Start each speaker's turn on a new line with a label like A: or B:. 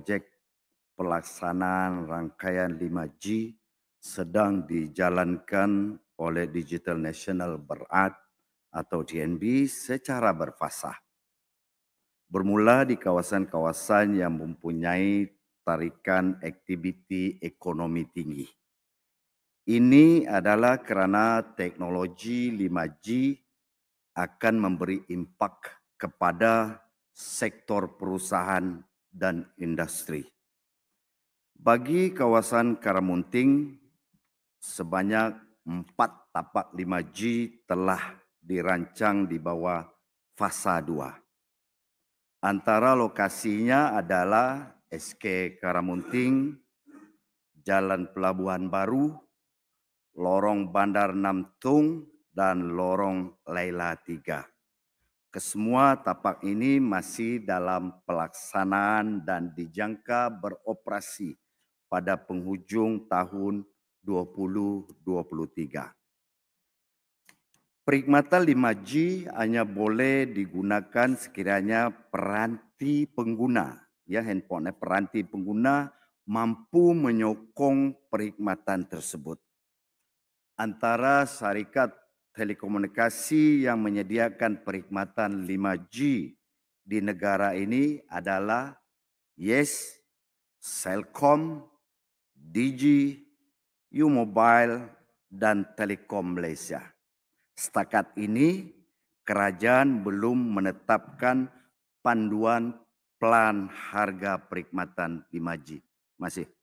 A: proyek pelaksanaan rangkaian 5G sedang dijalankan oleh Digital National Berat atau DNB secara berfasa, Bermula di kawasan-kawasan yang mempunyai tarikan aktiviti ekonomi tinggi. Ini adalah kerana teknologi 5G akan memberi impak kepada sektor perusahaan dan industri. Bagi kawasan Karamunting, sebanyak empat tapak 5G telah dirancang di bawah fasa 2. Antara lokasinya adalah SK Karamunting, Jalan Pelabuhan Baru, Lorong Bandar Namtung, dan Lorong Laila Tiga. Kesemua tapak ini masih dalam pelaksanaan dan dijangka beroperasi pada penghujung tahun 2023. Perikmata 5G hanya boleh digunakan sekiranya peranti pengguna, ya handphone eh, peranti pengguna mampu menyokong perikmatan tersebut. Antara syarikat telekomunikasi yang menyediakan perkhidmatan 5G di negara ini adalah Yes, Selkom, Digi, U-Mobile, dan Telekom Malaysia. Setakat ini, kerajaan belum menetapkan panduan plan harga perkhidmatan 5G. Masih.